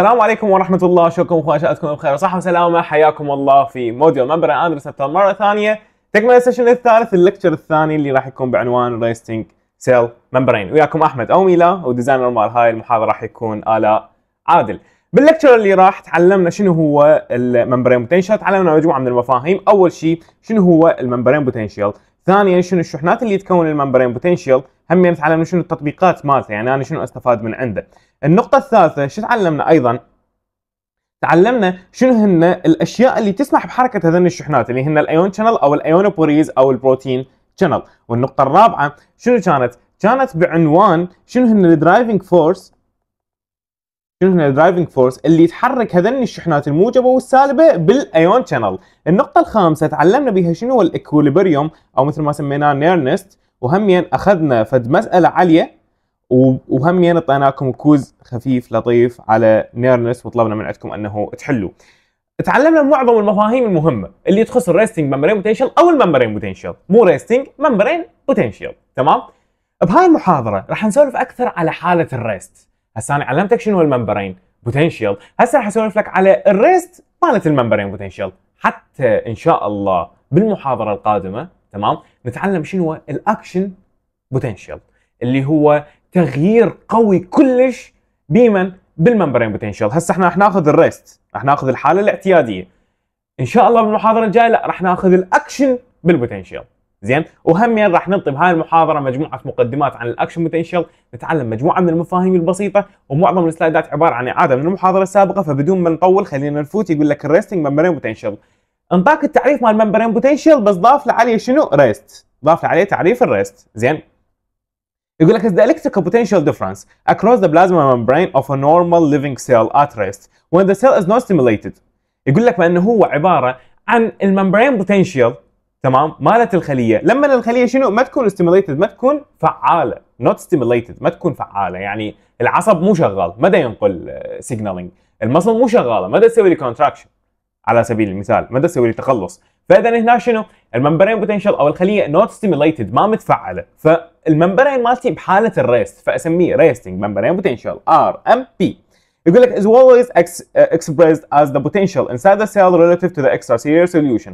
السلام عليكم ورحمة الله شكرا وخواتاتكم بخير وصحة وسلامة حياكم الله في موديول مبرن ادرس مرة ثانية تكمل السيشن الثالث الليكتشر الثاني اللي راح يكون بعنوان ريستنج سيل ممبرين وياكم احمد ميلا وديزاينر مال هاي المحاضرة راح يكون الاء عادل باللكتشر اللي راح تعلمنا شنو هو الممبرين بوتنشال تعلمنا مجموعة من المفاهيم اول شيء شنو هو الممبرين بوتنشال ثانيا شنو الشحنات اللي تكون الممبرين بوتنشال هم يمس شنو التطبيقات مالته يعني انا شنو استفاد من عنده النقطه الثالثه شو تعلمنا ايضا تعلمنا شنو هن الاشياء اللي تسمح بحركه هذين الشحنات اللي هن الايون شانل او الايونوبوريز او البروتين شانل والنقطه الرابعه شنو كانت كانت بعنوان شنو هن الدرايفنج فورس شنو هن الدرايفنج فورس اللي تحرك هذين الشحنات الموجبه والسالبه بالايون شانل النقطه الخامسه تعلمنا بها شنو هو الاكوليبريوم او مثل ما سميناه نيرنست وهمين اخذنا فد مساله عاليه وهمين اعطيناكم كوز خفيف لطيف على نيرنس وطلبنا من عندكم انه تحلوا تعلمنا معظم المفاهيم المهمه اللي تخص الريستنج ممبرين بوتنشال او الممبرين بوتنشال مو ريستنج ممبرين بوتنشال تمام بهاي المحاضره راح نسولف اكثر على حاله الريست هسه انا علمتك شنو الممبرين بوتنشال هسه راح اسولف لك على الريست مالت الممبرين بوتنشال حتى ان شاء الله بالمحاضره القادمه تمام نتعلم شنو الاكشن بوتنشال اللي هو تغيير قوي كلش بمن بالممبرين بوتنشال هسه احنا راح ناخذ الريست راح ناخذ الحاله الاعتياديه ان شاء الله بالمحاضره الجايه لا راح ناخذ الاكشن بالبوتنشال زين وهمين راح ننطي بهاي المحاضره مجموعه مقدمات عن الاكشن بوتنشال نتعلم مجموعه من المفاهيم البسيطه ومعظم السلايدات عباره عن اعاده من المحاضره السابقه فبدون ما نطول خلينا نفوت يقول لك الريستنج ممبرين بوتنشال انطاك التعريف مال ممبرين بوتنشال بس ضاف له عليه شنو؟ ريست ضاف له عليه تعريف الريست زين يقول لك the electrical potential difference across the plasma membrane of a normal living cell at rest when the cell is not stimulated يقول لك بانه هو عباره عن الممبرين بوتنشال تمام مالت الخليه لما الخليه شنو ما تكون ستيميليتد ما تكون فعاله not ستيميليتد ما تكون فعاله يعني العصب مو شغال مدى ينقل سيجنالينج المصل مو شغاله مدى تسوي لي كونتراكشن على سبيل المثال ما تسوي لي تخلص فاذا هنا شنو الممبرين بوتنشال او الخليه نوت ستيميليتد ما متفعله فالممبرين مالتي بحاله الريست فاسميه ريستنج ممبرين بوتنشال ار ام بي يقول لك is always uh, expressed as the potential inside the cell relative to the extracellular solution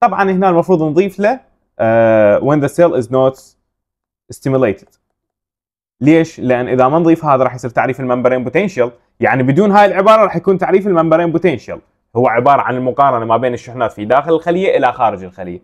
طبعا هنا المفروض نضيف له uh, when the cell is not stimulated ليش؟ لان اذا ما نضيف هذا راح يصير تعريف الممبرين بوتنشال يعني بدون هاي العباره راح يكون تعريف الممبرين بوتنشال هو عباره عن المقارنه ما بين الشحنات في داخل الخليه الى خارج الخليه.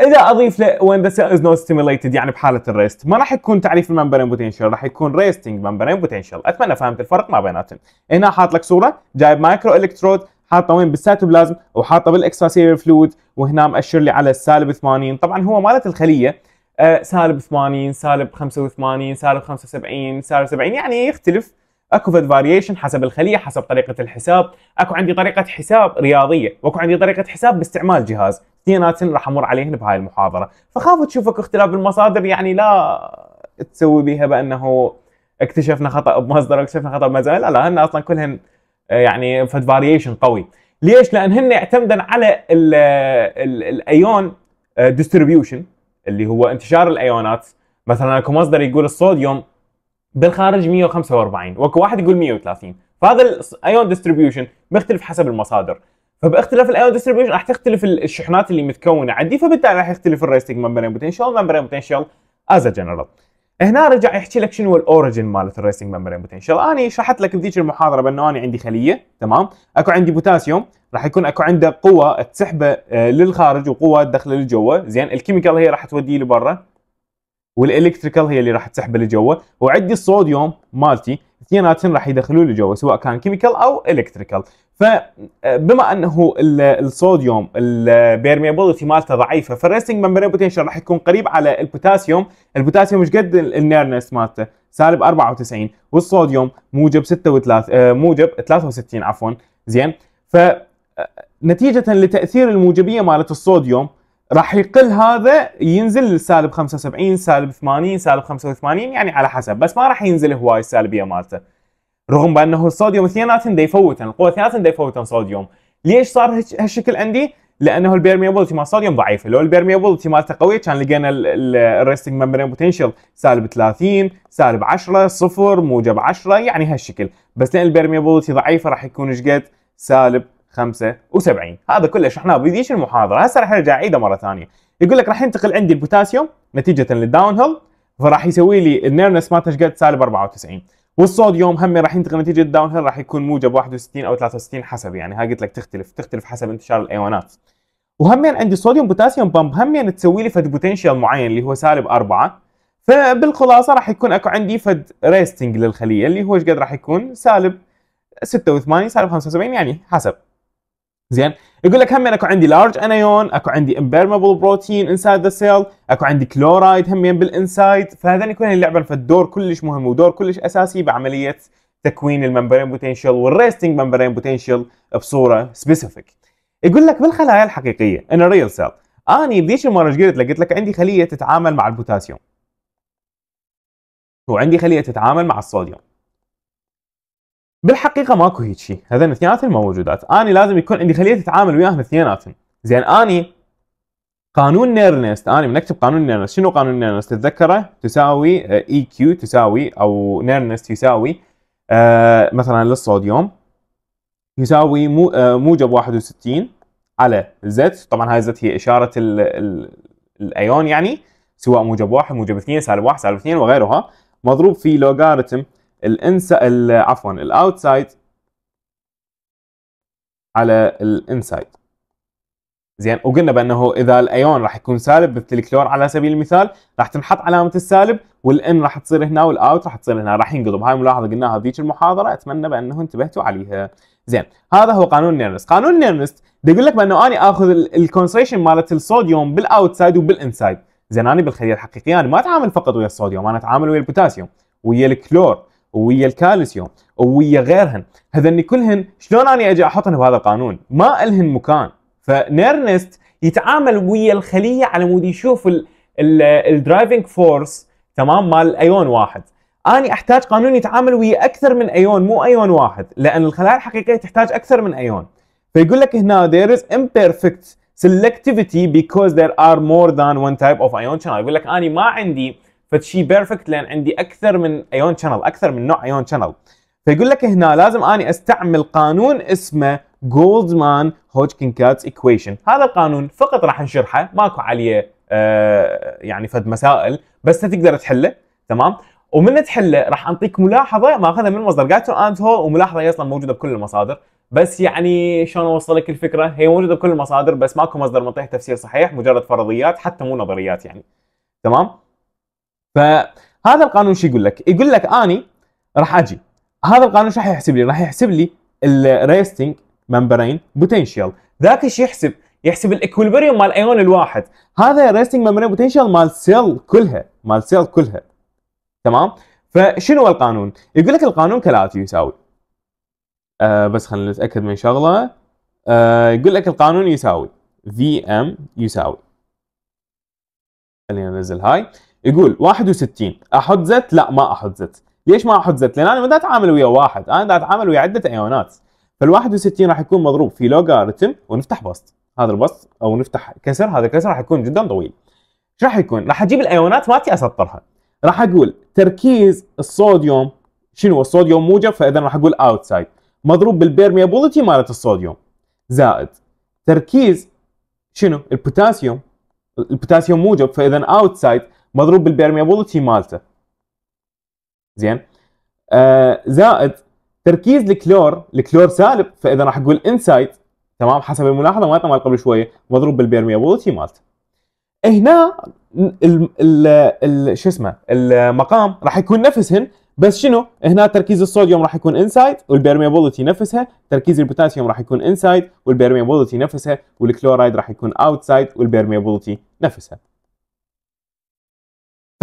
اذا اضيف له when the cell is not stimulated يعني بحاله الريست ما راح يكون تعريف الممبرين بوتنشال راح يكون ريستنج ممبرين بوتنشال اتمنى فهمت الفرق ما بيناتهم. هنا حاط لك صوره جايب مايكرو الكترود حاطه وين بالسيتوبلازم وحاطه بالاكستراسيلر فلويد وهنا مأشر لي على السالب 80 طبعا هو مالت الخليه آه، سالب 80 سالب 85 سالب 75 سالب 70 يعني يختلف اكو فد فاريشن حسب الخليه حسب طريقه الحساب اكو عندي طريقه حساب رياضيه واكو عندي طريقه حساب باستعمال جهاز اثنيناتهم راح امر عليهن بهاي المحاضره فخاف تشوفك اختلاف بالمصادر يعني لا تسوي بيها بانه اكتشفنا خطا بمصدر اكتشفنا خطا بمصدر لا لا هن اصلا كلهن آه، يعني فد فاريشن قوي ليش؟ لان هن يعتمدن على الايون ديستريبيوشن آه، اللي هو انتشار الايونات مثلا اكو مصدر يقول الصوديوم بالخارج 145 واكو واحد يقول 130 فهذا الايون ديستريبيوشن بيختلف حسب المصادر فباختلاف الايون ديستريبيوشن راح تختلف الشحنات اللي متكونه عندي فبالتالي راح يختلف الريستنج ممبرين بوتنشال ممبرين بوتنشال از جنرال هنا رجع يحكي لك شنو الاوريجن مالت الريستنج ممبرين بوتنشال انا شرحت لك بذيك المحاضره بانه انا عندي خليه تمام اكو عندي بوتاسيوم راح يكون اكو عنده قوه تسحبه آه، للخارج وقوه تدخله لجوا زين الكيميكال هي راح توديه لبرا والالكتريكال هي اللي راح تسحبه لجوا وعندي الصوديوم مالتي اثنيناتهم راح يدخلوه لجوا سواء كان كيميكال او الكتريكال فبما انه الصوديوم البيرميابيلتي مالته ضعيفه فالريستنج ممبرين بوتنشال راح يكون قريب على البوتاسيوم البوتاسيوم ايش قد النيرنس مالته سالب 94 والصوديوم موجب 36 آه، موجب 63 عفوا زين ف آه، نتيجه لتاثير الموجبيه مالت الصوديوم راح يقل هذا ينزل للسالب 75 سالب 80 سالب 85 يعني على حسب بس ما راح ينزل هواي السالبيه مالته رغم بانه الصوديوم اثنيناتهم يفوتن القوه اثنيناتهم يفوتن صوديوم ليش صار هالشكل عندي؟ لانه البيرميبلتي مال الصوديوم ضعيفه لو البيرميبلتي مالته قويه كان لقينا الريستنج ممبرين بوتنشل سالب 30 سالب 10 صفر موجب 10 يعني هالشكل بس لان البيرميبلتي ضعيفه راح يكون ايش قد سالب 75 هذا كله شرحناه بديش المحاضره هسه راح ارجع اعيده مره ثانيه يقول لك راح ينتقل عندي البوتاسيوم نتيجه للداون هيل فراح يسوي لي النيرنس ما ايش قد سالب 94 والصوديوم هم راح ينتقل نتيجه الداون هيل راح يكون موجب 61 او 63 حسب يعني هاي قلت لك تختلف تختلف حسب انتشار الايونات وهمين عندي صوديوم بوتاسيوم بامب همين تسوي لي فد بوتنشال معين اللي هو سالب 4 فبالخلاصه راح يكون اكو عندي فد ريستنج للخليه اللي هو ايش قد راح يكون سالب 86 سالب 75 يعني حسب زين يقول لك هم اكو عندي لارج انايون اكو عندي امبيرمبل بروتين انسايد ذا سيل اكو عندي كلورايد هم بالانسايد فهذا يكون اللعبه الدور كلش مهم ودور كلش اساسي بعمليه تكوين الممبرين بوتنشال والريستنج ممبرين بوتنشال بصوره سبيسيفيك يقول لك بالخلايا الحقيقيه ان ريل سيل اني بديش المره ايش قلت لك؟ قلت لك عندي خليه تتعامل مع البوتاسيوم وعندي خليه تتعامل مع الصوديوم بالحقيقه ماكو هيك شيء هذين اثنيناتهم موجودات انا لازم يكون عندي خليه تتعامل وياهم اثنيناتهم زين اني قانون نيرنست انا من اكتب قانون نيرنست شنو قانون نيرنست تتذكره تساوي اي آه، كيو e تساوي او نيرنست يساوي آه، مثلا للصوديوم يساوي مو, آه، موجب 61 على زد طبعا هاي زد هي اشاره الايون يعني سواء موجب واحد موجب اثنين سالب واحد سالب اثنين وغيرها مضروب في لوغاريتم الانسا عفوا الاوتسايد على الانسايد زين وقلنا بانه اذا الايون راح يكون سالب مثل الكلور على سبيل المثال راح تنحط علامه السالب والان راح تصير هنا والاوت راح تصير هنا راح ينقلب هاي ملاحظه قلناها ذيك المحاضره اتمنى بانه انتبهتوا عليها زين هذا هو قانون نيرنست قانون نيرنست بيقول لك بانه اني اخذ الكونسنتريشن مالت الصوديوم بالاوتسايد وبالانسايد زين انا بالخليه الحقيقيه انا ما اتعامل فقط ويا الصوديوم انا اتعامل ويا البوتاسيوم ويا الكلور ويا الكالسيوم ويا غيرهن هذن كلهن شلون اني اجي احطهن بهذا القانون ما الهن مكان فنيرنست يتعامل ويا الخليه على مود يشوف الدرايفنج فورس تمام مال ايون واحد اني احتاج قانون يتعامل ويا اكثر من ايون مو ايون واحد لان الخلايا الحقيقيه تحتاج اكثر من ايون فيقول لك هنا there is imperfect selectivity because there are more than one type of ion channel يقول لك اني ما عندي فشي بيرفكت لان عندي اكثر من ايون شانل اكثر من نوع ايون شانل فيقول لك هنا لازم اني استعمل قانون اسمه جولدمان هوجكن كاتس ايكويشن هذا القانون فقط راح نشرحه ماكو عليه آه يعني فد مسائل بس تقدر تحله تمام ومن تحله راح اعطيك ملاحظه ماخذها من مصدر جاتو اند هول وملاحظه هي اصلا موجوده بكل المصادر بس يعني شلون اوصل لك الفكره هي موجوده بكل المصادر بس ماكو مصدر منطيح تفسير صحيح مجرد فرضيات حتى مو نظريات يعني تمام فهذا القانون شو يقول لك؟ يقول لك اني راح اجي هذا القانون شو راح يحسب لي؟ راح يحسب لي الريستنج ممبرين بوتنشال ذاك الشيء يحسب يحسب الاكوليبريوم مال ايون الواحد هذا الريستنج ممبرين بوتنشال مال سيل كلها مال سيل كلها تمام فشنو هو القانون يقول لك القانون كالاتي يساوي أه بس خلينا نتاكد من شغله أه يقول لك القانون يساوي في ام يساوي خلينا ننزل هاي يقول 61 احط زت لا ما احط زت ليش ما احط زت لان انا ما اتعامل ويا واحد انا اتعامل ويا عده ايونات فال61 راح يكون مضروب في لوغاريتم ونفتح بسط هذا البسط او نفتح كسر هذا الكسر راح يكون جدا طويل ايش راح يكون راح اجيب الايونات مالتي اسطرها راح اقول تركيز الصوديوم شنو الصوديوم موجب فاذا راح اقول اوتسايد مضروب بالبيرميابيلتي مالت الصوديوم زائد تركيز شنو البوتاسيوم البوتاسيوم موجب فاذا اوتسايد مضروب بالبيرميابيلتي مالته زين آه زائد تركيز الكلور الكلور سالب فاذا راح اقول انسايد تمام حسب الملاحظه مالتنا مال قبل شويه مضروب بالبيرميابيلتي مالته هنا ال ال شو اسمه المقام راح يكون نفسهن بس شنو هنا تركيز الصوديوم راح يكون انسايد والبيرميابيلتي نفسها تركيز البوتاسيوم راح يكون انسايد والبيرميابيلتي نفسها والكلورايد راح يكون اوتسايد والبيرميابيلتي نفسها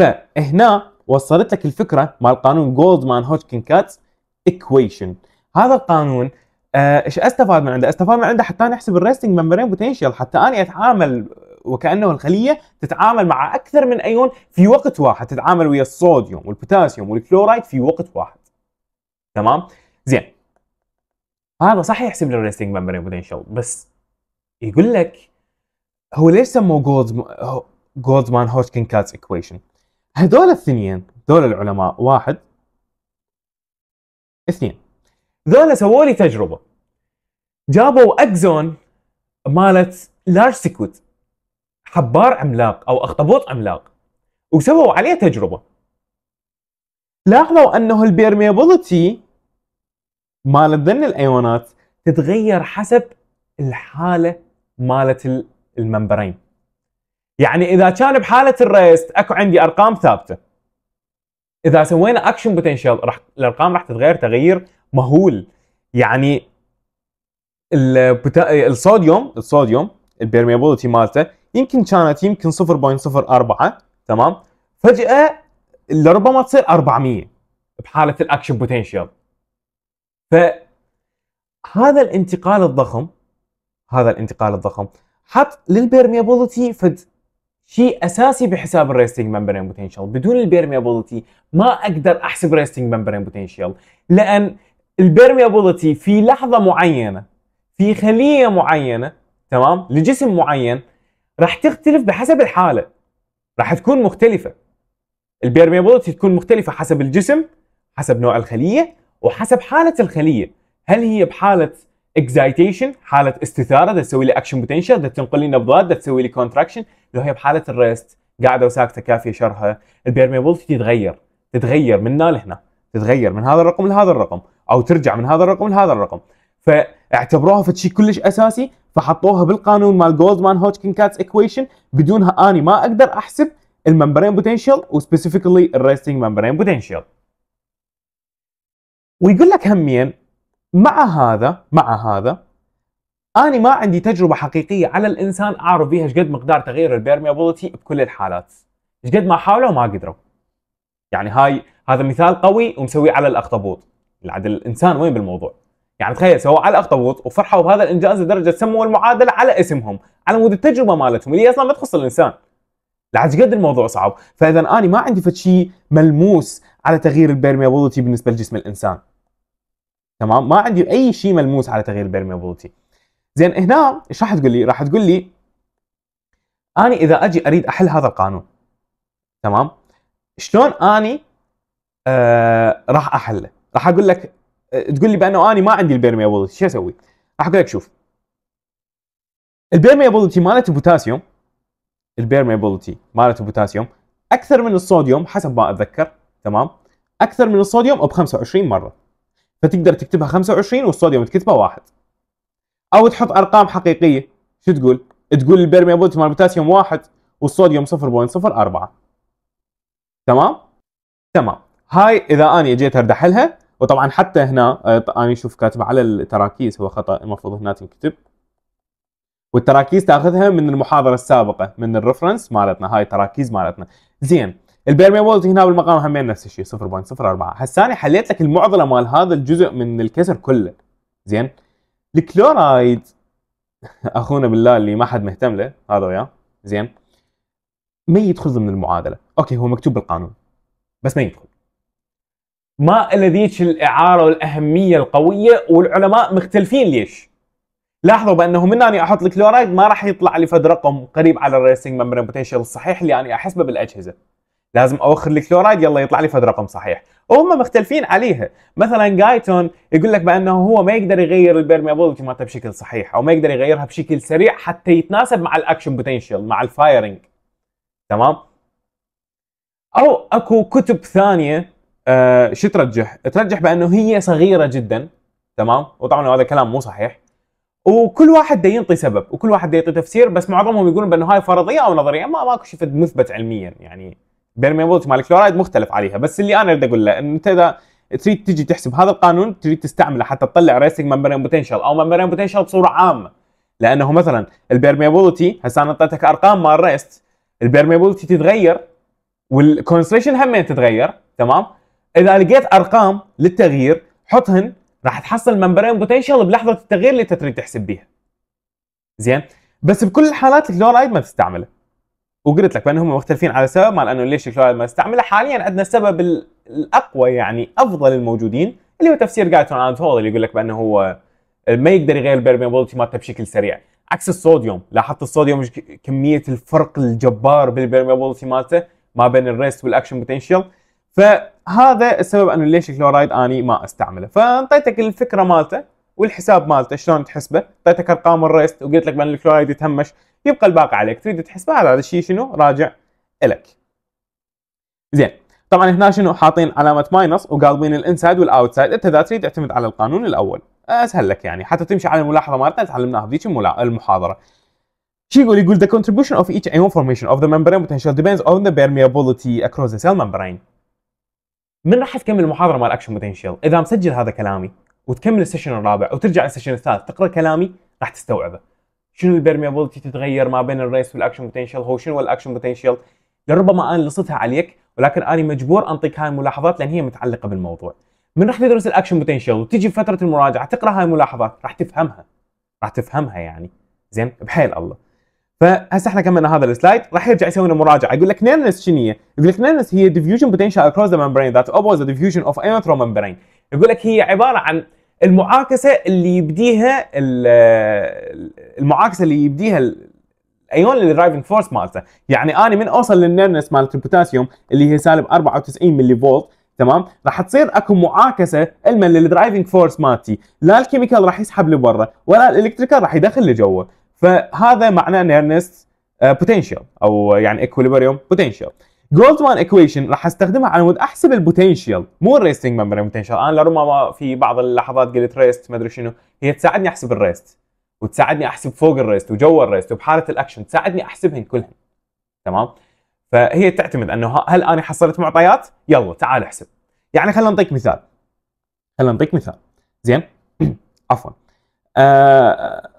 فهنا وصلت لك الفكره مال قانون جولدمان هوتشكن كاتس ايكويشن هذا القانون آه، ايش آه استفاد من عنده؟ استفاد من عنده حتى نحسب الريستنج ممبرين بوتنشال حتى اني اتعامل وكانه الخليه تتعامل مع اكثر من ايون في وقت واحد تتعامل ويا الصوديوم والبوتاسيوم والكلورايد في وقت واحد تمام؟ زين هذا صح يحسب لي الريستنج ممبرين بوتنشال بس يقول لك هو ليش سموه جولد جولدمان هوجكن كاتس ايكويشن؟ هذول الثنين ذول العلماء واحد اثنين ذولا سووا لي تجربه جابوا اكزون مالت لارسيكوت حبار عملاق او اخطبوط عملاق وسووا عليه تجربه لاحظوا انه البيرميبلتي مالت ذن الايونات تتغير حسب الحاله مالت الممبرين يعني اذا كان بحاله الريست اكو عندي ارقام ثابته اذا سوينا اكشن بوتنشال راح الارقام راح تتغير تغيير مهول يعني البتا... الصوديوم الصوديوم البيرميابيلتي مالته يمكن كانت يمكن 0.04 تمام فجاه لربما تصير 400 بحاله الاكشن بوتنشال فهذا الانتقال الضخم هذا الانتقال الضخم حط للبيرميابيلتي فد شيء اساسي بحساب الريستنج ممبرين بوتنشال بدون البيرميابيلتي ما اقدر احسب ريستنج ممبرين بوتنشال لان البيرميابيلتي في لحظه معينه في خليه معينه تمام لجسم معين راح تختلف بحسب الحاله راح تكون مختلفه البيرميابيلتي تكون مختلفه حسب الجسم حسب نوع الخليه وحسب حاله الخليه هل هي بحاله اكزايتيشن حاله استثاره تسوي لي اكشن بوتنشال تنقل لي نبضات تسوي لي كونتراكشن لو هي بحاله الريست قاعده وساكته كافيه شرها البيرميبلتي تتغير تتغير من هنا لهنا تتغير من هذا الرقم لهذا الرقم او ترجع من هذا الرقم لهذا الرقم فاعتبروها في شيء كلش اساسي فحطوها بالقانون مال جولدمان هوتشكن كاتس ايكويشن بدونها اني ما اقدر احسب الممبرين بوتنشال وسبيسيفيكلي الريستنج ممبرين بوتنشال ويقول لك همين مع هذا مع هذا انا ما عندي تجربه حقيقيه على الانسان اعرف ايش قد مقدار تغيير البيرميابيلتي بكل الحالات قد ما حاولوا ما قدروا يعني هاي هذا مثال قوي ومسويه على الاخطبوط العد الانسان وين بالموضوع يعني تخيل سووا على الاخطبوط وفرحوا بهذا الانجاز لدرجه سموا المعادله على اسمهم على مود التجربه مالتهم اللي اصلا ما تخص الانسان لعد قد الموضوع صعب فاذا انا ما عندي فد شيء ملموس على تغيير البيرميابيلتي بالنسبه لجسم الانسان تمام ما عندي اي شيء ملموس على تغيير البرميابيلتي زين هنا ايش راح تقول لي راح تقول لي اني اذا اجي اريد احل هذا القانون تمام شلون اني آه راح احله راح اقول لك آه، تقول لي بانه اني ما عندي البيرميابيلتي شو اسوي راح اقول لك شوف البيرميابيلتي مالت البوتاسيوم البيرميابيلتي مالت البوتاسيوم اكثر من الصوديوم حسب ما اتذكر تمام اكثر من الصوديوم ب 25 مره فتقدر تكتبها 25 والصوديوم تكتبه واحد او تحط ارقام حقيقيه شو تقول تقول البرميابيلتي مال البوتاسيوم واحد والصوديوم 0.04 تمام تمام هاي اذا انا جيت احلها وطبعا حتى هنا آه، انا شوف كاتب على التراكيز هو خطا المفروض هنا تنكتب والتراكيز تاخذها من المحاضره السابقه من الريفرنس مالتنا هاي التراكيز مالتنا زين البيرميبولز هنا بالمقام همين نفس الشيء 0.04 هسه انا حليت لك المعضله مال هذا الجزء من الكسر كله زين الكلورايد اخونا بالله اللي ما حد مهتم له هذا وياه زين ما يدخل ضمن المعادله اوكي هو مكتوب بالقانون بس ما يدخل ما لذيك الاعاره والاهميه القويه والعلماء مختلفين ليش لاحظوا بانه من اني احط الكلورايد ما راح يطلع لي فد رقم قريب على الريسنج ممبرين بوتنشال الصحيح اللي انا احسبه بالاجهزه لازم اوخر الكلورايد يلا يطلع لي فد رقم صحيح وهم مختلفين عليها مثلا جايتون يقول لك بانه هو ما يقدر يغير البيرميابيلتي مالته بشكل صحيح او ما يقدر يغيرها بشكل سريع حتى يتناسب مع الاكشن بوتنشال مع الفايرنج تمام او اكو كتب ثانيه آه شو ترجح ترجح بانه هي صغيره جدا تمام وطبعا هذا كلام مو صحيح وكل واحد دا ينطي سبب وكل واحد دا يعطي تفسير بس معظمهم يقولون بانه هاي فرضيه او نظريه ما ماكو شيء مثبت علميا يعني permeability مال الكلورايد مختلف عليها بس اللي انا اريد اقول له ان انت اذا تريد تجي تحسب هذا القانون تريد تستعمله حتى تطلع ريسنج ممبرين بوتنشال او ممبرين بوتنشال بصوره عامه لانه مثلا البيرميابيلتي هسه انا اعطيتك ارقام مال ريست البيرميابيلتي تتغير والكونسليشن همين تتغير تمام اذا لقيت ارقام للتغيير حطهن راح تحصل ممبرين بوتنشال بلحظه التغيير اللي انت تريد تحسب بيها زين بس بكل الحالات الكلورايد ما تستعمله وقلت لك بانهم مختلفين على سبب مال انه ليش الكلورايد ما استعمله حاليا عندنا السبب الاقوى يعني افضل الموجودين اللي هو تفسير جايتون اند هول اللي يقول لك بانه هو ما يقدر يغير البيرميبلتي مالته بشكل سريع عكس الصوديوم لاحظت الصوديوم كميه الفرق الجبار بالبيرميبلتي مالته ما بين الريست والاكشن بوتنشال فهذا السبب انه ليش الكلورايد اني ما استعمله فانطيتك الفكره مالته والحساب مالته شلون تحسبه اعطيتك ارقام الريست وقلت لك بان الكلورايد يتهمش يبقى الباقي عليك تريد تحسبها على هذا الشيء شنو راجع لك زين طبعا هنا شنو حاطين علامه ماينس وقالبين الانسايد والاوتسايد انت اذا تريد اعتمد على القانون الاول اسهل لك يعني حتى تمشي على الملاحظه مالتنا تعلمناها بذيك المحاضره شو يقول يقول the contribution of each ion formation of the membrane potential depends on the permeability across the cell membrane من راح تكمل المحاضره مال اكشن بوتنشال اذا مسجل هذا كلامي وتكمل السيشن الرابع وترجع السيشن الثالث تقرا كلامي راح تستوعبه شنو البرميابيلتي تتغير ما بين الريس والاكشن بوتنشل هو شنو الاكشن بوتنشل لربما انا لصتها عليك ولكن انا مجبور انطيك هاي الملاحظات لان هي متعلقه بالموضوع من راح تدرس الاكشن بوتنشل وتجي فتره المراجعه تقرا هاي الملاحظات راح تفهمها راح تفهمها يعني زين بحيل الله فهسه احنا كملنا هذا السلايد راح يرجع يسوي لنا مراجعه يقول لك نيرنس شنو هي؟ يقول لك نيرنس هي ديفيوجن potential اكروس ذا ممبرين that opposes the diffusion of erythroid ممبرين يقول لك هي عباره عن المعاكسه اللي يبديها المعاكسه اللي يبديها الايون الدرايفنج فورس مالته يعني انا من اوصل للنيرنس مالت البوتاسيوم اللي هي سالب 94 ملي فولت تمام راح تصير اكو معاكسه الما للدرايفنج فورس مالتي لا الكيميكال راح يسحب لبرا ولا الالكتريكال راح يدخل لجوه فهذا معنى نيرنس بوتنشال او يعني اكوليبريوم بوتنشال جولدمان ايكويشن راح استخدمها على مود احسب البوتنشال مو الريستنج ممبرين بوتنشال انا لربما في بعض اللحظات قلت ريست ما ادري شنو هي تساعدني احسب الريست وتساعدني احسب فوق الريست وجوا الريست وبحاله الاكشن تساعدني احسبهن كلهن تمام فهي تعتمد انه هل انا حصلت معطيات يلا تعال احسب يعني خلينا نعطيك مثال خلينا نعطيك مثال زين عفوا آه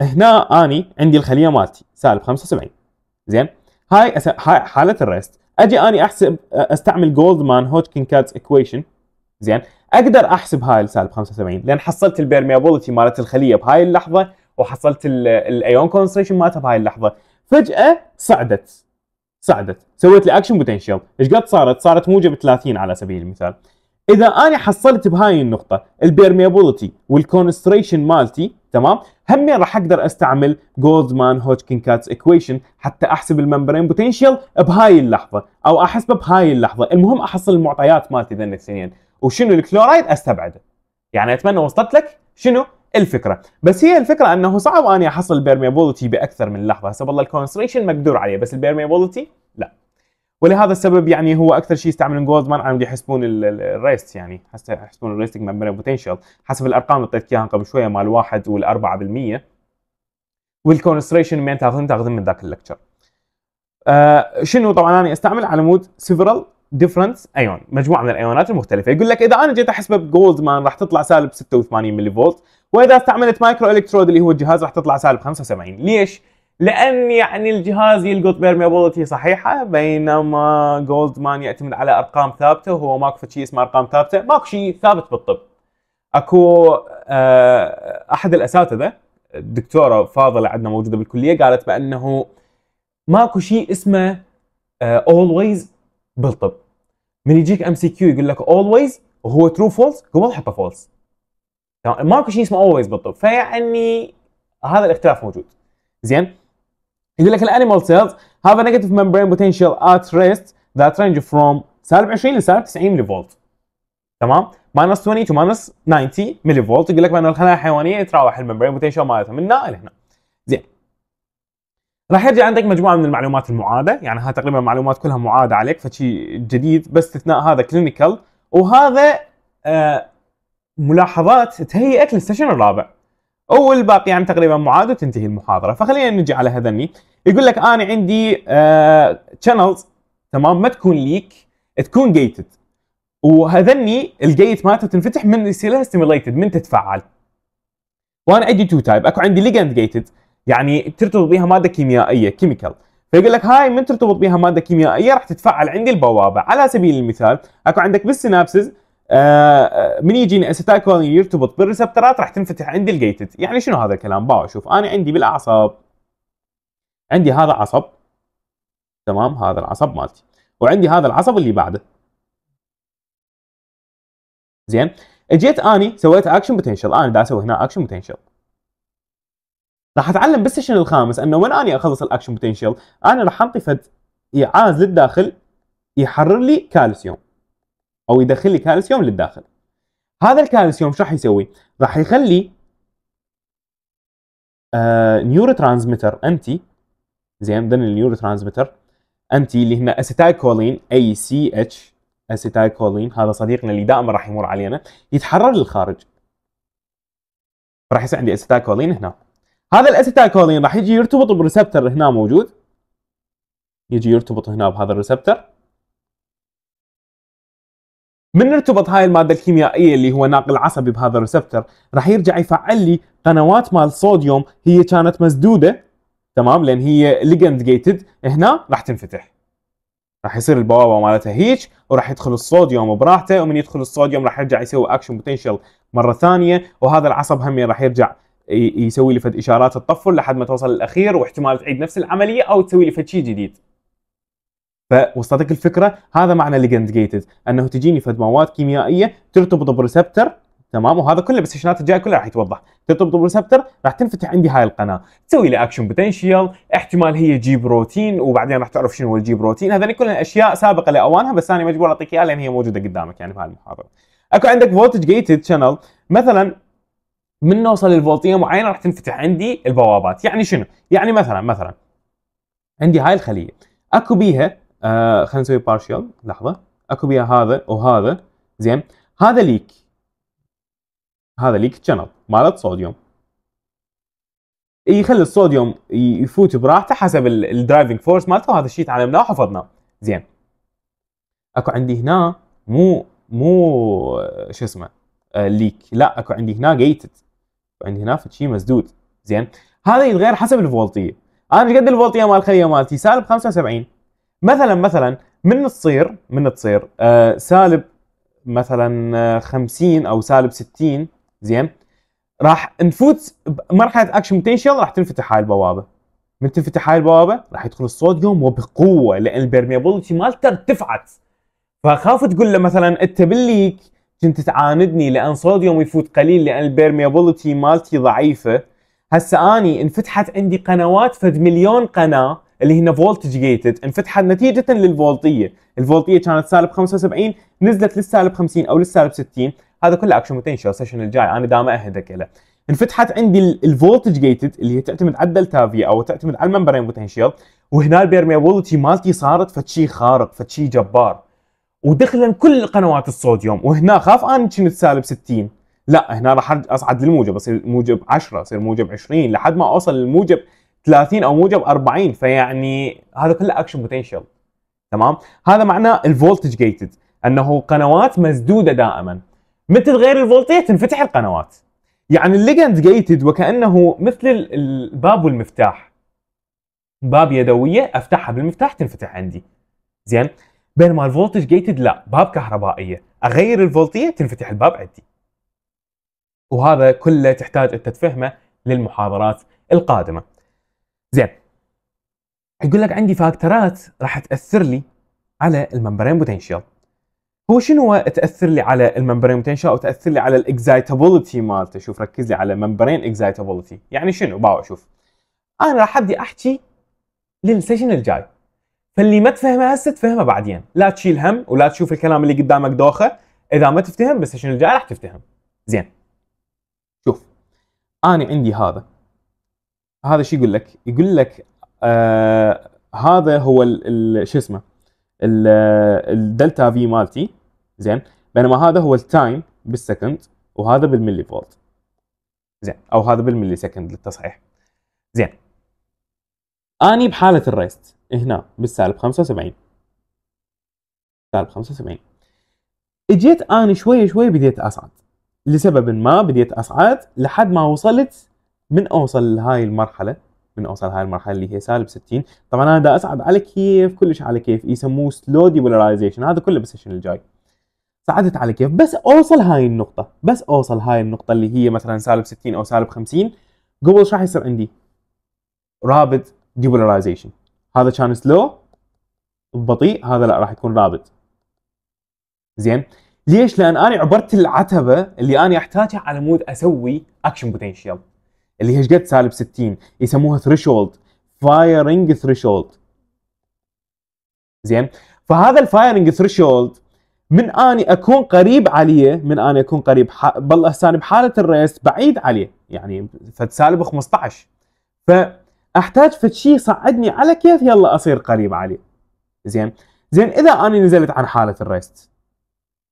هنا اني عندي الخليه مالتي سالب 75 زين هاي هاي حاله الريست اجي اني احسب استعمل جولدمان هوتكن كاتس ايكويشن زين اقدر احسب هاي السالب 75 لان حصلت البيرميابيلتي مالت الخليه بهاي اللحظه وحصلت الايون كونسنتريشن مالتها بهاي اللحظه فجاه صعدت صعدت سويت لي اكشن بوتنشال ايش قد صارت صارت موجب 30 على سبيل المثال اذا انا حصلت بهاي النقطه البيرميابيلتي والكونستريشن مالتي تمام همين راح اقدر استعمل جولدمان هوجكن كاتس ايكويشن حتى احسب الممبرين بوتنشال بهاي اللحظه او احسبه بهاي اللحظه المهم احصل المعطيات مالتي ذن الاثنين وشنو الكلورايد استبعده يعني اتمنى وصلت لك شنو الفكره بس هي الفكره انه صعب اني احصل البيرميابيلتي باكثر من لحظه هسه والله الكونسريشن مقدور عليه بس البيرميابيلتي ولهذا السبب يعني هو اكثر شيء يستعملون جولدمان عم يحسبون الريست يعني يحسبون الريستنج ميموري بوتنشال حسب الارقام اللي اعطيتك اياها قبل شويه مال 1 وال 4% والكونستريشن مين تاخذون تاخذون من ذاك اللكتشر آه شنو طبعا انا استعمل على مود سيفرال ديفرنت ايون مجموعه من الايونات المختلفه يقول لك اذا انا جيت احسبه بجولدمان راح تطلع سالب 86 ملي فولت واذا استعملت مايكرو الكترود اللي هو الجهاز راح تطلع سالب 75 ليش؟ لان يعني الجهاز يلقط بيرميابيلتي صحيحه بينما جولد مان يعتمد على ارقام ثابته وهو ماكو شيء اسمه ارقام ثابته ماكو شيء ثابت بالطب اكو آه، احد الاساتذه الدكتوره فاضله عندنا موجوده بالكليه قالت بانه ماكو شيء اسمه اولويز آه، بالطب من يجيك ام سي كيو يقول لك اولويز وهو ترو فولس قبل حطه فولس ماكو شيء اسمه اولويز بالطب فيعني هذا الاختلاف موجود زين يقول لك الانيمال سيلز هاف نيجاتيف negative بوتنشال ات ريست ذات رينج فروم سالب 20 لسالب 90 ملي فولت تمام ماينس 20 تو ماينس 90 ملي فولت يقول لك بان الخلايا الحيوانيه يتراوح الممبرين بوتنشال مالتها من هنا لهنا زين راح يرجع عندك مجموعه من المعلومات المعاده يعني ها تقريبا معلومات كلها معاده عليك فشي جديد بس استثناء هذا كلينيكال وهذا آه ملاحظات تهيئك للسيشن الرابع والباقي يعني تقريبا معاد وتنتهي المحاضره فخلينا نجي على هذني يقول لك انا عندي شانلز آه تمام ما تكون ليك تكون جيتد وهذني الجيت مالته تنفتح من يصير لها ستيميليتد من تتفعل وانا عندي تو تايب اكو عندي ليجند جيتد يعني ترتبط بها ماده كيميائيه كيميكال فيقول لك هاي من ترتبط بها ماده كيميائيه راح تتفعل عندي البوابه على سبيل المثال اكو عندك بالسينابسز آه، آه، من يجي اسيتايكولين يرتبط بالريسبترات راح تنفتح عندي الجيتد يعني شنو هذا الكلام باو شوف انا عندي بالاعصاب عندي هذا عصب تمام هذا العصب مالتي وعندي هذا العصب اللي بعده زين اجيت اني سويت اكشن بوتنشل انا دا اسوي هنا اكشن بوتنشل راح اتعلم بالسيشن الخامس انه وين اني اخلص الاكشن بوتنشل انا راح انطي فد ايعاز للداخل يحرر لي كالسيوم او يدخل لي كالسيوم للداخل هذا الكالسيوم شو راح يسوي راح يخلي آه نيورو ترانسميتر انتي زين ضمن النيورو ترانسميتر انتي اللي هنا اسيتايكولين اي سي اتش اسيتايكولين هذا صديقنا اللي دائما راح يمر علينا يتحرر للخارج راح يصير عندي اسيتايكولين هنا هذا الاسيتايكولين راح يجي يرتبط بريسبتر هنا موجود يجي يرتبط هنا بهذا الريسبتر من ارتبط هاي الماده الكيميائيه اللي هو ناقل عصبي بهذا الريسبتر راح يرجع يفعل لي قنوات مال صوديوم هي كانت مسدوده تمام لان هي ليجند جيتد هنا راح تنفتح راح يصير البوابه مالتها هيك وراح يدخل الصوديوم براحته ومن يدخل الصوديوم راح يرجع يسوي اكشن بوتنشل مره ثانيه وهذا العصب هم راح يرجع يسوي لي فد اشارات الطفل لحد ما توصل للاخير واحتمال تعيد نفس العمليه او تسوي لي فد شيء جديد فوصلتك الفكره هذا معنى ليجند جيتد انه تجيني فد مواد كيميائيه ترتبط بريسبتر تمام وهذا كله بالسيشنات الجايه كلها راح يتوضح ترتبط بريسبتر راح تنفتح عندي هاي القناه تسوي لي اكشن بوتنشال احتمال هي جي بروتين وبعدين راح تعرف شنو هو الجي بروتين هذول كلها اشياء سابقه لاوانها بس انا مجبور اعطيك اياها لان هي موجوده قدامك يعني في هاي المحاضره اكو عندك فولتج جيتد شانل مثلا من نوصل لفولتيه معينه راح تنفتح عندي البوابات يعني شنو يعني مثلا مثلا عندي هاي الخليه اكو بيها آه خلينا نسوي بارشل لحظه اكو بيها هذا وهذا زين هذا ليك هذا ليك شانل مالت صوديوم إيه، يخلي الصوديوم يفوت براحته حسب الدرايفنج فورس مالته وهذا الشيء تعلمناه وحفظناه زين اكو عندي هنا مو مو شو اسمه آه ليك لا اكو عندي هنا جيتد عندي هنا في شيء مسدود زين هذا يتغير حسب الفولتيه انا ايش قد الفولتيه مال الخليه مالتي سالب 75 مثلا مثلا من تصير من تصير آه سالب مثلا 50 آه، او سالب 60 زين راح نفوت بمرحله اكشن بوتنشال راح تنفتح هاي البوابه من تنفتح هاي البوابه راح يدخل الصوديوم وبقوه لان البرميابيلتي مالته ارتفعت فخاف تقول له مثلا انت بالليك كنت تعاندني لان صوديوم يفوت قليل لان البرميابيلتي مالتي ضعيفه هسه اني انفتحت عندي قنوات فد مليون قناه اللي هنا فولتج جيتد انفتحت نتيجه للفولتيه، الفولتيه كانت سالب 75 نزلت للسالب 50 او للسالب 60 هذا كله اكشن بوتنشال السيشن الجاي انا دائما اهدك له. انفتحت عندي الفولتج جيتد اللي هي تعتمد على الدلتا في او تعتمد على الممبرين بوتنشال وهنا البيرميابيلتي مالتي صارت فشي خارق فشي جبار ودخلا كل قنوات الصوديوم وهنا خاف انا كنت سالب 60 لا هنا راح اصعد للموجب اصير موجب 10 اصير موجب 20 لحد ما اوصل للموجب 30 او موجب 40 فيعني هذا كله اكشن بوتنشال تمام هذا معناه الفولتج جيتد انه قنوات مسدوده دائما متى تتغير الفولتيه تنفتح القنوات يعني الليجند جيتد وكانه مثل الباب والمفتاح باب يدويه افتحها بالمفتاح تنفتح عندي زين بينما الفولتج جيتد لا باب كهربائيه اغير الفولتيه تنفتح الباب عندي وهذا كله تحتاج انت تفهمه للمحاضرات القادمه زين يقول لك عندي فاكتورات راح تاثر لي على الممبرين بوتنشال هو شنو تاثر لي على الممبرين بوتنشال او تاثر لي على الاكزايتابيلتي مالته شوف ركز لي على ممبرين اكزايتابيلتي يعني شنو باو شوف انا راح ابدي احكي للسيشن الجاي فاللي ما تفهمه هسه تفهمه بعدين لا تشيل هم ولا تشوف الكلام اللي قدامك دوخه اذا ما تفتهم بالسيشن الجاي راح تفتهم زين شوف انا عندي هذا هذا شو يقول لك؟ يقول لك آه هذا هو شو اسمه الدلتا في مالتي زين بينما هذا هو التايم بالسكند وهذا بالملي فولت زين او هذا بالملي سكند للتصحيح زين اني بحاله الريست هنا بالسالب 75 سالب 75 اجيت اني شوي شوي بديت اصعد لسبب ما بديت اصعد لحد ما وصلت من اوصل لهاي المرحله من اوصل هاي المرحله اللي هي سالب 60 طبعا انا دا اصعد على كيف كلش على كيف يسموه سلو ديبولاريزيشن هذا كله بالسيشن الجاي صعدت على كيف بس اوصل هاي النقطه بس اوصل هاي النقطه اللي هي مثلا سالب 60 او سالب 50 قبل ايش راح يصير عندي رابط ديبولاريزيشن هذا كان سلو بطيء هذا لا راح يكون رابط زين ليش لان انا عبرت العتبه اللي انا احتاجها على مود اسوي اكشن بوتنشال اللي هي قد سالب 60 يسموها ثريشولد فايرنج ثريشولد زين فهذا الفايرنج ثريشولد من اني اكون قريب عليه من اني اكون قريب ح... بل هسه بحاله الريست بعيد عليه يعني فد سالب 15 فاحتاج فد شيء يصعدني على كيف يلا اصير قريب عليه زين زين اذا انا نزلت عن حاله الريست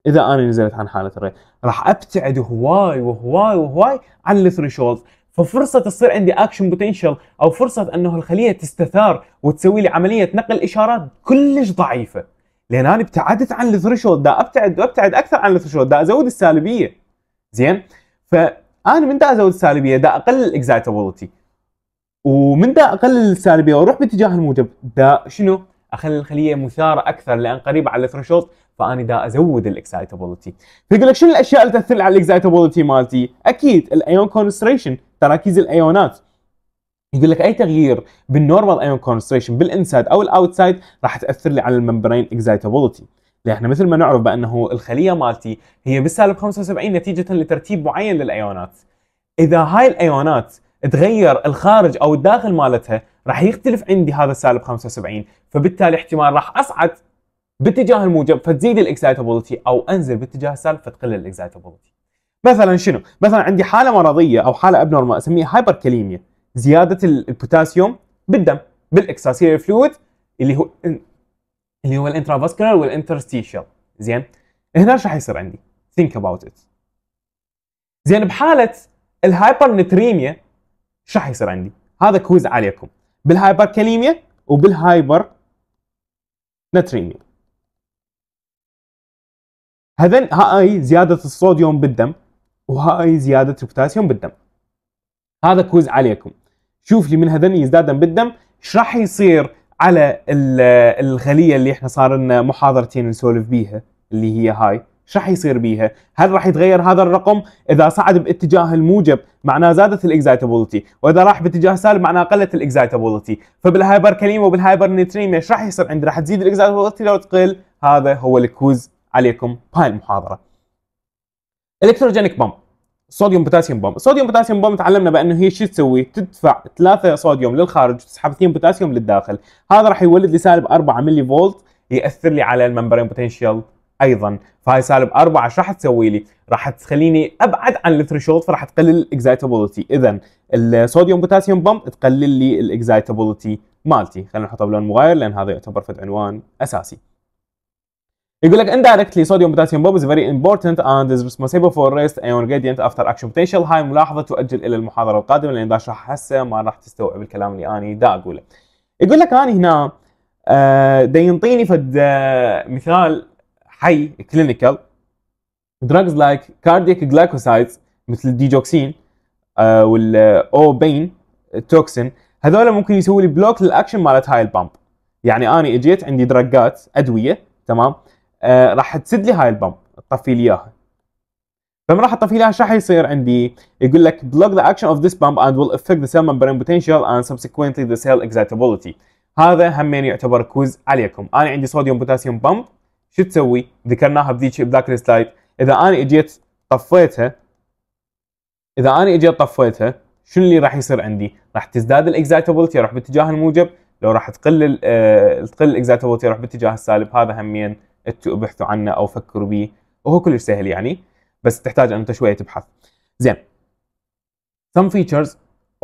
اذا انا نزلت عن حاله الريست راح ابتعد هواي وهواي وهواي عن الثريشولد ففرصة تصير عندي اكشن بوتنشل او فرصة انه الخلية تستثار وتسوي لي عملية نقل اشارات كلش ضعيفة لان انا ابتعدت عن الثريشولد دا ابتعد وابتعد اكثر عن الثريشولد دا ازود السالبية زين فانا من دا ازود السالبية دا اقلل الاكزايتابيلتي ومن دا اقلل السالبية واروح باتجاه الموجب دا شنو اخلي الخليه مثاره اكثر لان قريبه على الثريشولد فاني دا ازود الاكسايتابيلتي فيقول لك شنو الاشياء اللي تاثر على الاكسايتابيلتي مالتي اكيد الايون كونستريشن تراكيز الايونات يقول لك اي تغيير بالنورمال ايون كونستريشن بالانسايد او الاوتسايد راح تاثر لي على الممبرين اكسايتابيلتي احنا مثل ما نعرف بانه الخليه مالتي هي بالسالب 75 نتيجه لترتيب معين للايونات اذا هاي الايونات تغير الخارج او الداخل مالتها راح يختلف عندي هذا السالب 75 فبالتالي احتمال راح اصعد باتجاه الموجب فتزيد الاكسايتابيلتي او انزل باتجاه السالب فتقل الاكسايتابيلتي مثلا شنو مثلا عندي حاله مرضيه او حاله ابنورمال اسميها هايبركاليميا زياده البوتاسيوم بالدم بالاكساسيري فلويد اللي هو اللي هو الانترافاسكولار والانترستيشال زين هنا ايش راح يصير عندي ثينك اباوت ات زين بحاله الهايبرنتريميا شو راح يصير عندي؟ هذا كويز عليكم بالهايبر كاليميا وبالهايبر نتريميا هذن هاي زياده الصوديوم بالدم وهاي زياده البوتاسيوم بالدم هذا كوز عليكم شوف لي من هذن يزدادن بالدم ايش راح يصير على الخليه اللي احنا صار لنا محاضرتين نسولف بيها اللي هي هاي شو راح يصير بيها؟ هل راح يتغير هذا الرقم؟ اذا صعد باتجاه الموجب معناه زادت الاكزايتابيلتي، واذا راح باتجاه سالب معناه قلت الاكزايتابيلتي، فبالهايبر كليم وبالهايبر نيتريم ايش راح يصير عندي؟ راح تزيد الاكزايتابيلتي لو تقل، هذا هو الكوز عليكم بهاي المحاضره. الكتروجينيك بامب صوديوم بوتاسيوم بومب، الصوديوم بوتاسيوم بومب تعلمنا بانه هي شو تسوي؟ تدفع ثلاثه صوديوم للخارج وتسحب اثنين بوتاسيوم للداخل، هذا راح يولد لي سالب 4 ملي فولت ياثر لي على الممبرين بوتنشال ايضا فهاي سالب 4 ايش راح تسوي لي؟ راح تخليني ابعد عن الثريشولد فراح تقلل الاكزايتابيلتي اذا الصوديوم بوتاسيوم بمب تقلل لي الاكزايتابيلتي مالتي خلينا نحطها بلون مغاير لان هذا يعتبر فد عنوان اساسي يقول لك indirectly sodium potassium bomb is very important and is responsible for rest ion gradient after action potential هاي ملاحظه تؤجل الى المحاضره القادمه لان اذا راح هسه ما راح تستوعب الكلام اللي اني دا اقوله يقول لك انا هنا آه، دا ينطيني فد آه، مثال حي clinical drugs like cardiac glycosides مثل الديجوكسين والاو بين توكسين هذول ممكن يسوي لي بلوك للاكشن مالت هاي البامب يعني انا اجيت عندي دراجات ادويه تمام آه راح تسد لي هاي البامب تطفي لي اياها فما راح اطفي لها شو راح يصير عندي؟ يقول لك block the action of this بامب and will affect the cell membrane potential and subsequently the cell excitability. هذا همين يعتبر كوز عليكم، انا عندي صوديوم بوتاسيوم بامب شو تسوي؟ ذكرناها بذيك بذاك السلايد اذا انا اجيت طفيتها اذا انا اجيت طفيتها شنو اللي راح يصير عندي؟ راح تزداد الاكزايتابيلتي راح باتجاه الموجب لو راح تقل آه تقل الاكزايتابيلتي راح باتجاه السالب هذا همين ابحثوا عنه او فكروا به وهو كلش سهل يعني بس تحتاج انت شويه تبحث. زين. Some features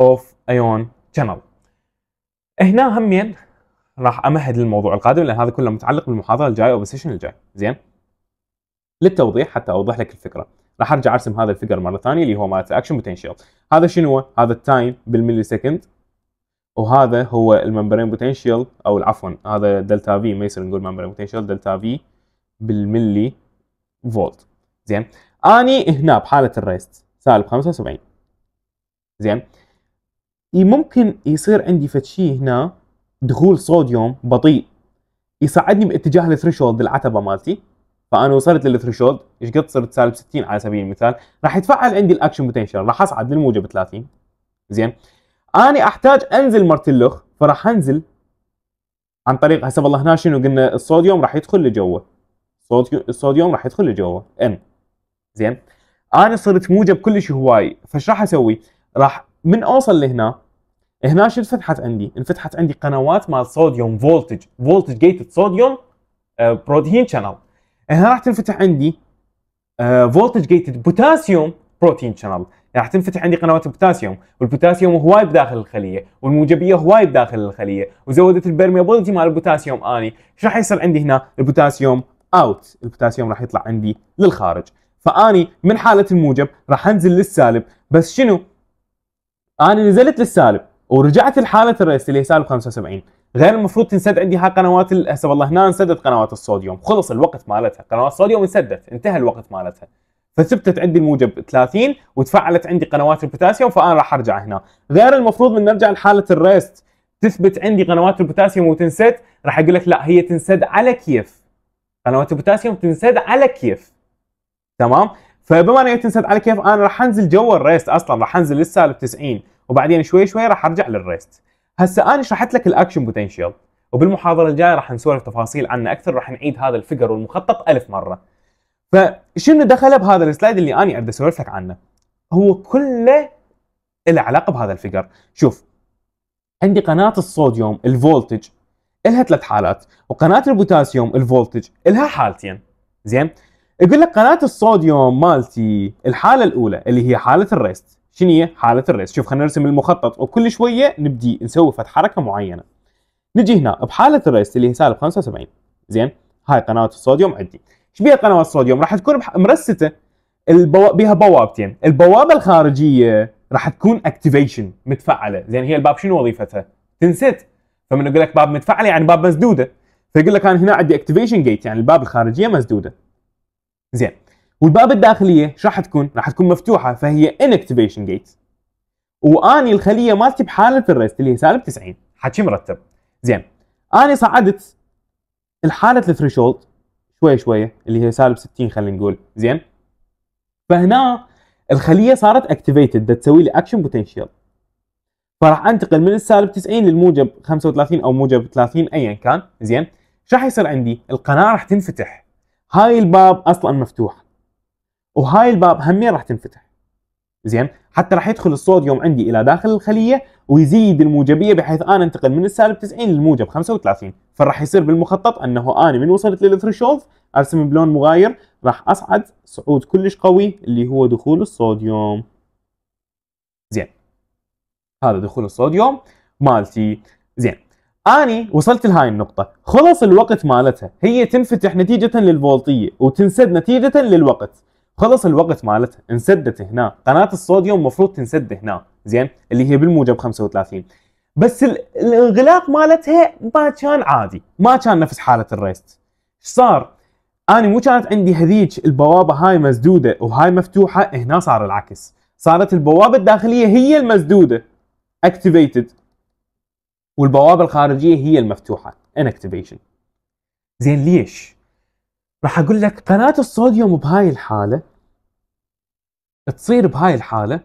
of ion channel. هنا همين راح امهد للموضوع القادم لان هذا كله متعلق بالمحاضره الجايه او بالسيشن الجاي زين للتوضيح حتى اوضح لك الفكره راح ارجع ارسم هذا الفيجر مره ثانيه اللي هو مالت الاكشن بوتنشال هذا شنو هو هذا التايم بالملي سكند وهذا هو الممبرين بوتنشال او عفوا هذا دلتا في ما يصير نقول ممبرين بوتنشال دلتا في بالملي فولت زين اني هنا بحاله الريست سالب 75 زين ممكن يصير عندي فد شيء هنا دخول صوديوم بطيء يساعدني باتجاه الثريشولد العتبه مالتي فانا وصلت للثريشولد ايش قد صرت سالب 60 على سبيل المثال راح يتفعل عندي الاكشن بوتنشل راح اصعد للموجب 30 زين انا احتاج انزل مرتلخ فراح انزل عن طريق هسه والله هنا شنو قلنا الصوديوم راح يدخل لجوا الصوديوم راح يدخل لجوا ان زين انا صرت موجب كلش هواي فايش راح اسوي؟ راح من اوصل لهنا هنا شو انفتحت عندي؟ انفتحت عندي قنوات مال صوديوم فولتج فولتج جيتد صوديوم آه، بروتين شانل هنا راح تنفتح عندي آه، فولتج جيتد بوتاسيوم بروتين شانل راح تنفتح عندي قنوات البوتاسيوم والبوتاسيوم هواي بداخل الخليه والموجبيه هواي بداخل الخليه وزودت البرميابيلتي مال البوتاسيوم اني شو راح يصير عندي هنا البوتاسيوم اوت البوتاسيوم راح يطلع عندي للخارج فاني من حاله الموجب راح انزل للسالب بس شنو اني نزلت للسالب ورجعت لحاله الرئيس اللي هي سالب 75 غير المفروض تنسد عندي هاي قنوات هسه والله هنا انسدت قنوات الصوديوم خلص الوقت مالتها قنوات الصوديوم انسدت انتهى الوقت مالتها فثبتت عندي الموجب 30 وتفعلت عندي قنوات البوتاسيوم فانا راح ارجع هنا غير المفروض من نرجع لحاله الريست تثبت عندي قنوات البوتاسيوم وتنسد راح اقول لك لا هي تنسد على كيف قنوات البوتاسيوم تنسد على كيف تمام فبما انها تنسد على كيف انا راح انزل جوا الريست اصلا راح انزل للسالب 90 وبعدين شوي شوي راح ارجع للريست هسه انا شرحت لك الاكشن بوتنشال وبالمحاضره الجايه راح نسولف تفاصيل عنه اكثر راح نعيد هذا الفكر والمخطط ألف مره فشنو دخله بهذا السلايد اللي انا اريد اسولف لك عنه هو كله له علاقه بهذا الفكر شوف عندي قناه الصوديوم الفولتج لها ثلاث حالات وقناه البوتاسيوم الفولتج لها حالتين زين يقول لك قناه الصوديوم مالتي الحاله الاولى اللي هي حاله الريست شنو هي حاله الريس شوف خلينا نرسم المخطط وكل شويه نبدي نسوي فتح حركه معينه نجي هنا بحاله الريس اللي هي سالب 75 زين هاي قناه الصوديوم عندي ايش بيها قنوات الصوديوم راح تكون مرسته البو... بها بوابتين البوابه الخارجيه راح تكون اكتيفيشن متفعله زين هي الباب شنو وظيفتها تنسد فمن اقول لك باب متفعل يعني باب مسدوده فيقول لك انا هنا عندي اكتيفيشن جيت يعني الباب الخارجيه مسدوده زين والباب الداخليه شو راح تكون؟ راح تكون مفتوحه فهي انكتيفيشن جيت واني الخليه مالتي بحاله الريست اللي هي سالب 90 حكي مرتب زين اني صعدت الحاله الثريشولد شوي شوي اللي هي سالب 60 خلينا نقول زين فهنا الخليه صارت اكتيفيتد تسوي لي اكشن بوتنشال فراح انتقل من السالب 90 للموجب 35 او موجب 30 ايا كان زين شو راح يصير عندي؟ القناه راح تنفتح هاي الباب اصلا مفتوح وهاي الباب همين راح تنفتح زين حتى راح يدخل الصوديوم عندي الى داخل الخليه ويزيد الموجبيه بحيث انا انتقل من السالب 90 للموجب 35 فراح يصير بالمخطط انه انا من وصلت للثريشولد ارسم بلون مغاير راح اصعد صعود كلش قوي اللي هو دخول الصوديوم زين هذا دخول الصوديوم مالتي زين اني وصلت لهاي النقطة، خلص الوقت مالتها، هي تنفتح نتيجة للفولتية وتنسد نتيجة للوقت، خلص الوقت مالتها انسدت هنا قناه الصوديوم المفروض تنسد هنا زين اللي هي بالموجب 35 بس الانغلاق مالتها ما كان عادي ما كان نفس حاله الريست صار انا مو كانت عندي هذيك البوابه هاي مسدوده وهاي مفتوحه هنا صار العكس صارت البوابه الداخليه هي المسدوده اكتيفيتد والبوابه الخارجيه هي المفتوحه انكتيفيشن زين ليش راح اقول لك قناه الصوديوم بهاي الحاله تصير بهاي الحالة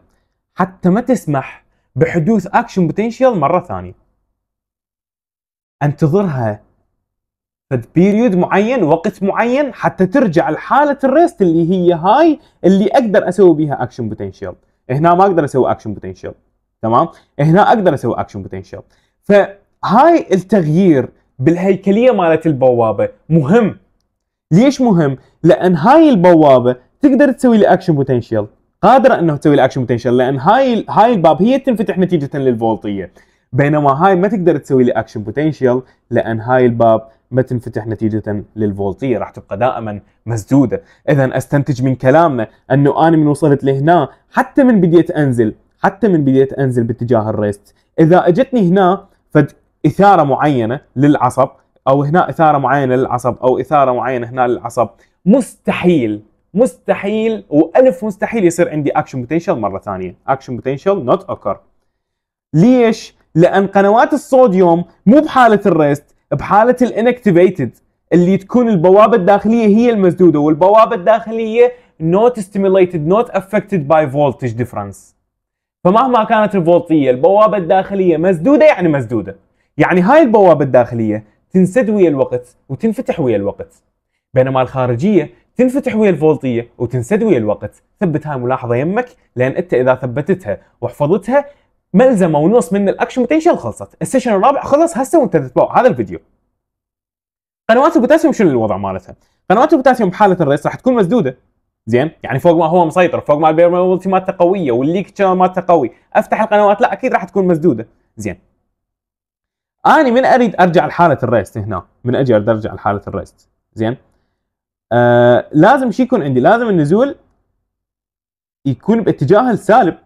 حتى ما تسمح بحدوث اكشن بوتنشال مرة ثانية انتظرها فد بيريود معين وقت معين حتى ترجع لحالة الريست اللي هي هاي اللي اقدر اسوي بها اكشن بوتنشال هنا ما اقدر اسوي اكشن بوتنشال تمام هنا اقدر اسوي اكشن بوتنشال فهاي التغيير بالهيكليه مالت البوابه مهم ليش مهم لان هاي البوابه تقدر تسوي لي اكشن بوتنشال قادره انه تسوي الاكشن بوتنشل لان هاي هاي الباب هي تنفتح نتيجه للفولتيه بينما هاي ما تقدر تسوي لي اكشن بوتنشل لان هاي الباب ما تنفتح نتيجة للفولتية راح تبقى دائما مسدودة إذا أستنتج من كلامنا أنه أنا من وصلت لهنا حتى من بديت أنزل حتى من بديت أنزل باتجاه الريست إذا أجتني هنا فد إثارة معينة للعصب أو هنا إثارة معينة للعصب أو إثارة معينة هنا للعصب مستحيل مستحيل والف مستحيل يصير عندي اكشن بوتنشال مره ثانيه اكشن بوتنشال نوت اوكر ليش لان قنوات الصوديوم مو بحاله الريست بحاله الانكتيفيتد اللي تكون البوابه الداخليه هي المسدوده والبوابه الداخليه not ستيميليتد not affected by voltage difference فمهما كانت الفولتيه البوابه الداخليه مسدوده يعني مسدوده يعني هاي البوابه الداخليه تنسد ويا الوقت وتنفتح ويا الوقت بينما الخارجيه تنفتح ويا الفولتيه وتنسد ويا الوقت ثبت هاي الملاحظه يمك لان انت اذا ثبتتها وحفظتها ملزمه ونص من الاكشن بوتنشل خلصت السيشن الرابع خلص هسه وانت تتبع هذا الفيديو قنوات البوتاسيوم شنو الوضع مالتها قنوات البوتاسيوم بحاله الريس راح تكون مسدوده زين يعني فوق ما هو مسيطر فوق ما البيرمولتي مالته قويه والليك مالته قوي افتح القنوات لا اكيد راح تكون مسدوده زين اني من اريد ارجع لحاله الريست هنا من اجي ارجع لحاله الريست زين آه لازم شو يكون عندي؟ لازم النزول يكون باتجاه السالب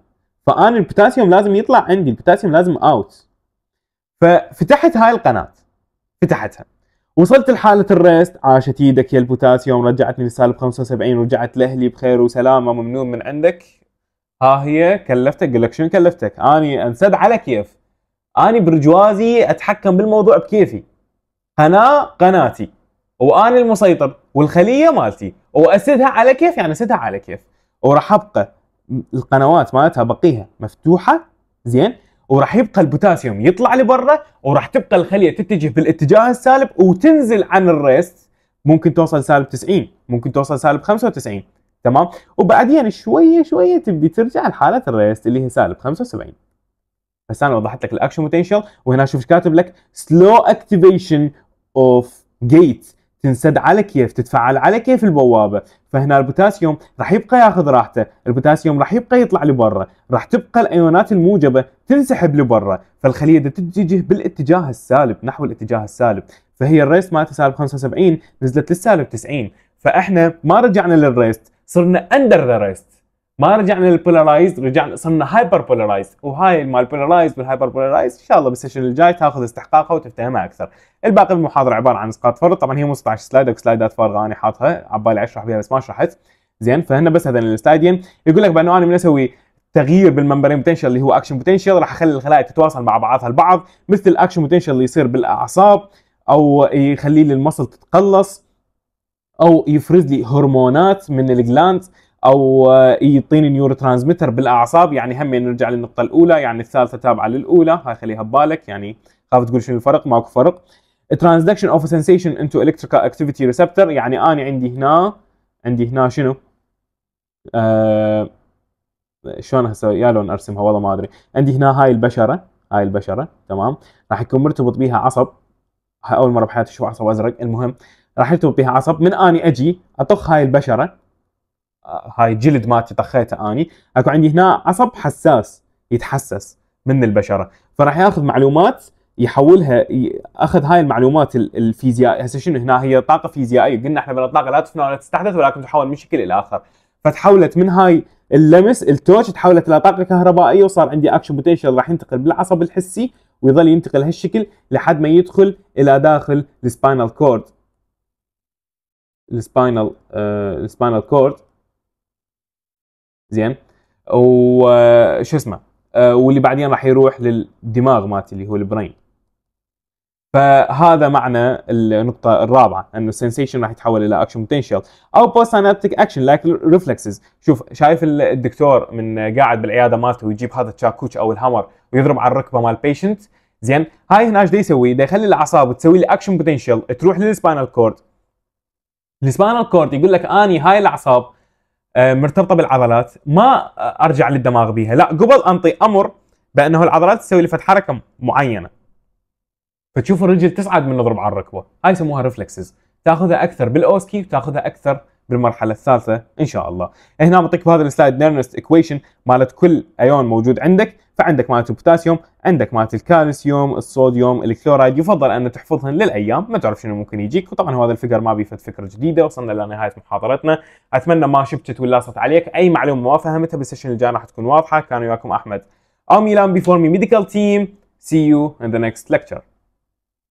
فانا البوتاسيوم لازم يطلع عندي البوتاسيوم لازم اوت ففتحت هاي القناه فتحتها وصلت لحاله الريست عاشت ايدك يا البوتاسيوم رجعتني للسالب 75 رجعت لاهلي بخير وسلامه ممنون من عندك ها هي كلفتك قل لك شنو كلفتك؟ اني انسد على كيف اني برجوازي اتحكم بالموضوع بكيفي قناه قناتي واني المسيطر والخليه مالتي واسدها على كيف يعني اسدها على كيف وراح ابقى القنوات مالتها بقيها مفتوحه زين وراح يبقى البوتاسيوم يطلع لبرا وراح تبقى الخليه تتجه بالاتجاه السالب وتنزل عن الريست ممكن توصل سالب 90 ممكن توصل سالب 95 تمام وبعدين شويه شويه تبي ترجع لحاله الريست اللي هي سالب 75 بس انا وضحت لك الاكشن بوتنشال وهنا شوف ايش كاتب لك سلو اكتيفيشن اوف جيت تنسد على كيف تتفعل على كيف البوابه فهنا البوتاسيوم راح يبقى ياخذ راحته البوتاسيوم راح يبقى يطلع لبرا راح تبقى الايونات الموجبه تنسحب لبرا فالخليه تتجه بالاتجاه السالب نحو الاتجاه السالب فهي الريست مالتها سالب 75 نزلت للسالب 90 فاحنا ما رجعنا للريست صرنا اندر ذا ريست ما رجعنا للبولارايزد رجعنا صرنا هايبر بولارايزد وهاي مال بولارايزد والهايبر بولارايزد ان شاء الله بالسيشن الجاي تاخذ استحقاقها وتفتهمها اكثر الباقي المحاضره عباره عن اسقاط فرض طبعا هي مو 16 سلايد سلايدات فارغه انا حاطها عبالي اشرح بها بس ما شرحت زين فهنا بس هذا السلايدين يقول لك بانه انا من اسوي تغيير بالممبرين بوتنشل اللي هو اكشن بوتنشل راح اخلي الخلايا تتواصل مع بعضها البعض مثل الاكشن بوتنشل اللي يصير بالاعصاب او يخلي لي المصل تتقلص او يفرز لي هرمونات من الجلاند او يعطيني نيورو ترانسميتر بالاعصاب يعني هم نرجع للنقطه الاولى يعني الثالثه تابعه للاولى هاي خليها ببالك يعني خاف تقول شنو الفرق ماكو فرق ترانزدكشن اوف سنسيشن انتو الكتريكال اكتيفيتي ريسبتر يعني انا عندي هنا عندي هنا شنو آه شلون هسه يا لون ارسمها والله ما ادري عندي هنا هاي البشره هاي البشره تمام راح يكون مرتبط بها عصب اول مره بحياتي اشوف عصب ازرق المهم راح يرتبط بها عصب من اني اجي اطخ هاي البشره هاي الجلد مالتي طخيته اني اكو عندي هنا عصب حساس يتحسس من البشره فراح ياخذ معلومات يحولها اخذ هاي المعلومات الفيزيائيه هسه شنو هنا هي طاقه فيزيائيه قلنا احنا بالاطلاق لا تفنى ولا تستحدث ولكن تحول من شكل الى اخر فتحولت من هاي اللمس التوش تحولت الى طاقه كهربائيه وصار عندي اكشن بوتنشل راح ينتقل بالعصب الحسي ويظل ينتقل هالشكل لحد ما يدخل الى داخل السباينال كورد السباينال السباينال كورد زين وش اسمه آه، واللي بعدين راح يروح للدماغ مالتي اللي هو البرين فهذا معنى النقطة الرابعة انه السنسيشن راح يتحول الى اكشن بوتنشال او بوست انابتيك اكشن لايك ريفلكسز شوف شايف الدكتور من قاعد بالعيادة مالته ويجيب هذا الشاكوش او الهامر ويضرب على الركبة مال البيشنت زين هاي هنا دا يسوي دا يخلي الاعصاب تسوي لي اكشن بوتنشال تروح للسبانال كورد السبانال كورد يقول لك اني هاي الاعصاب آه، مرتبطه بالعضلات ما ارجع للدماغ بيها لا قبل انطي امر بانه العضلات تسوي لفت حركه معينه فتشوف الرجل تصعد من نضرب على الركبه هاي يسموها ريفلكسز تاخذها اكثر بالاوسكي وتاخذها اكثر بالمرحله الثالثه ان شاء الله هنا بعطيك بهذا السلايد نيرنست ايكويشن مالت كل ايون موجود عندك فعندك مالت البوتاسيوم عندك مالت الكالسيوم الصوديوم الكلورايد يفضل ان تحفظهن للايام ما تعرف شنو ممكن يجيك وطبعا هذا الفكر ما بيفت فكره جديده وصلنا لنهايه محاضرتنا اتمنى ما شبتت ولاصت عليك اي معلومه ما فهمتها بالسيشن الجاي راح تكون واضحه كان وياكم احمد او ميلان بيفور مي ميديكال تيم See you in the next lecture.